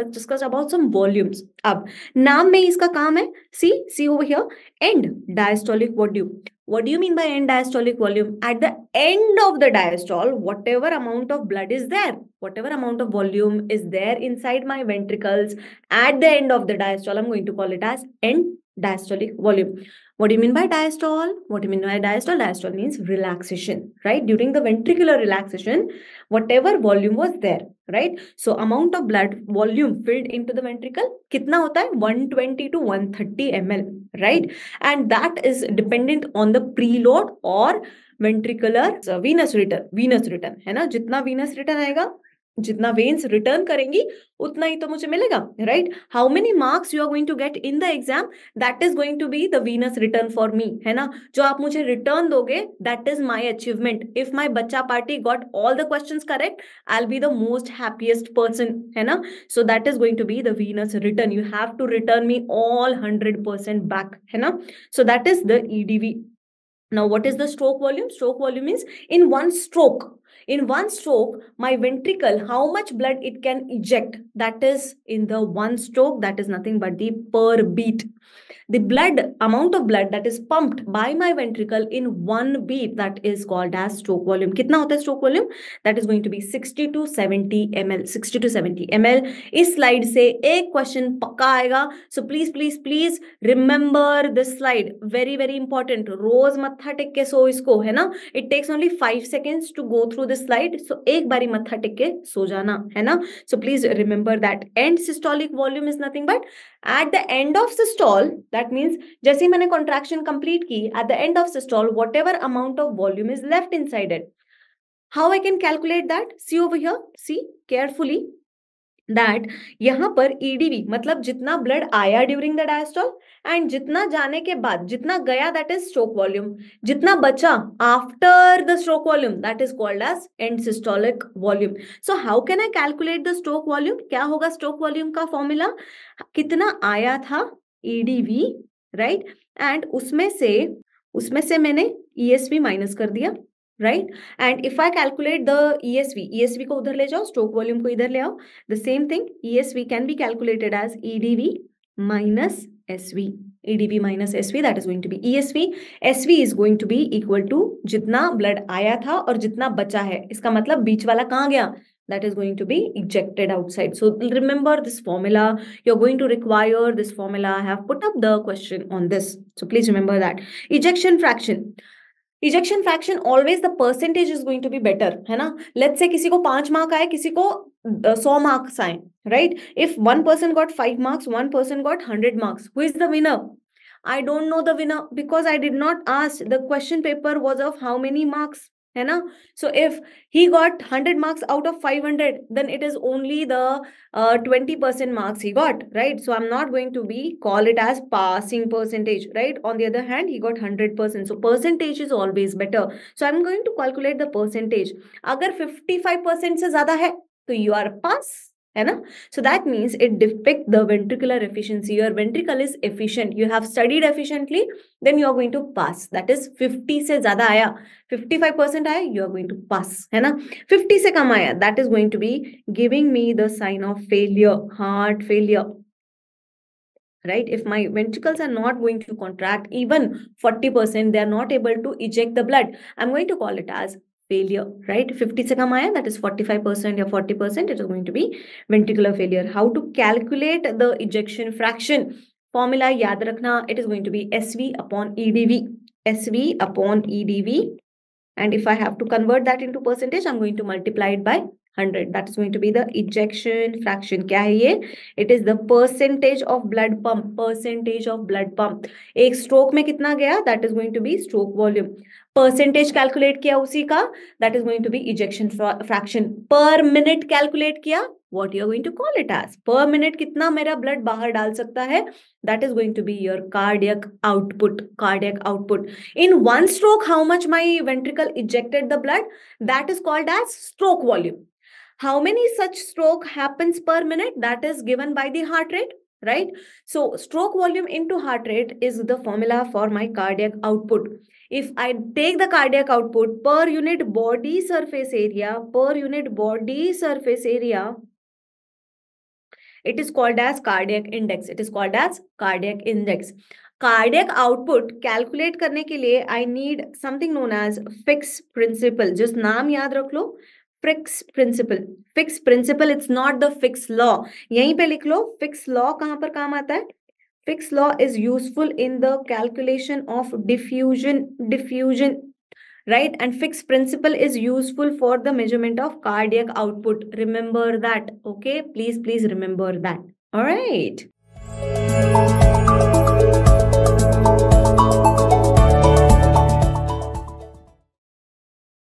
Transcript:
let's discuss about some volumes अब नाम में इसका काम है see see over here end diastolic volume what do you mean by end diastolic volume at the end of the diastole whatever amount of blood is there whatever amount of volume is there inside my ventricles at the end of the diastole i'm going to call it as end diastolic volume. What do you mean by diastole? What do you mean by diastole? Diastole means relaxation, right? During the ventricular relaxation, whatever volume was there, right? So amount of blood volume filled into the ventricle, kitna hota hai? 120 to 130 ml, right? And that is dependent on the preload or ventricular uh, venous return. Venous return, है ना? जितना venous return आएगा, जितना veins return करेंगी उतना ही तो मुझे मिलेगा right how many marks you are going to get in the exam that is going to be the winners return for me है ना जो आप मुझे रिटर्न दोगे that is my achievement if my बच्चा party got all the question correct I be the most happiest person है ना so that is going to be the winners return you have to return me all hundred percent back है ना so that is the EDV Now, what is the stroke volume? Stroke volume means in one stroke, In one stroke, my ventricle, how much blood it can eject, that is in the one stroke, that is nothing but the per beat. The blood, amount of blood that is pumped by my ventricle in one beat, that is called as stroke volume. Kitna hota hai stroke volume? That is going to be 60 to 70 ml. 60 to 70 ml. Is slide say a question pakka aega. So please, please, please remember this slide. Very, very important. Rose matha take ke so isko, hai na? It takes only 5 seconds to go through through this slide so एक बारी मत्था टिक के सो जाना है ना so please remember that end systolic volume is nothing but at the end of systole that means जैसे मैंने कॉन्ट्रेक्शन कंप्लीट की at the end of systole whatever amount of volume is left inside how I can calculate that see over here see carefully that यहाँ पर EDV e मतलब जितना blood आया during the diastole and जितना जाने के बाद जितना गया दैट इज स्ट्रोक वॉल्यूम जितना बचा after the stroke volume that is called as end systolic volume so how can I calculate the stroke volume क्या होगा स्ट्रोक वॉल्यूम का फॉर्मूला कितना आया था ईडीवी राइट एंड उसमें से उसमें से मैंने ईएसवी e माइनस कर दिया right and if I calculate the ESV, ESV को उधर ले जाओ स्टोक वॉल्यूम को इधर ले आओ the same thing E S can be calculated as minus SV. EDV minus SV that is going to be ESV. SV is going to be equal to जितना blood आया था और जितना बचा है इसका मतलब बीच वाला कहाँ गया that is going to be ejected outside. So remember this formula. You're going to require this formula. I have put up the question on this. So please remember that. Ejection fraction. Ejection fraction always the percentage is going to be better है ना let's say किसी को पांच mark आए किसी को सौ marks आए right if one person got five marks one person got hundred marks who is the winner I don't know the winner because I did not ask. The question paper was of how many marks? है ना so if he got hundred marks out of five hundred then it is only the twenty percent marks he got right so I am not going to be call it as passing percentage right on the other hand he got hundred percent so percentage is always better so I am going to calculate the percentage अगर fifty five percent से ज्यादा है तो you are पास है ना so that means it depict the ventricular efficiency your ventricle is efficient you have studied efficiently then you are going to pass that is 50 से ज्यादा आया 55 परसेंट आया you are going to pass है ना 50 से कम आया that is going to be giving me the sign of failure heart failure right if my ventricles are not going to contract even 40% they are not able to eject the blood i'm going to call it as failure, right? 50 se kam aaya, that is 45% or 40%, it is going to be ventricular failure. How to calculate the ejection fraction? Formula yaad rakhna, it is going to be SV upon EDV. SV upon EDV. And if I have to convert that into percentage, I'm going to multiply it by 100. That is going to be the ejection fraction. kya hai ye It is the percentage of blood pump. Percentage of blood pump. ek stroke mein kitna gaya That is going to be stroke volume. Percentage calculate किया उसी का that is going to be ejection fraction per minute calculate किया what you are going to call it as per minute कितना मेरा blood बाहर डाल सकता है that is going to be your cardiac output cardiac output in one stroke how much my ventricle ejected the blood that is called as stroke volume how many such stroke happens per minute that is given by the heart rate right so stroke volume into heart rate रेट the द formula for my cardiac output if i take the cardiac output per unit body surface area per unit body surface area it is called as cardiac index it is called as cardiac index cardiac output calculate करने के लिए I need something known as Fick's principle जिस नाम याद रख लो Fick's principle Fick's principle it's not the Fick's law यहीं पे लिख लो फिक्स लॉ कहां पर काम आता है Fixed law is useful in the calculation of diffusion, diffusion, right? And fixed principle is useful for the measurement of cardiac output. Remember that, okay? Please, please remember that. All right.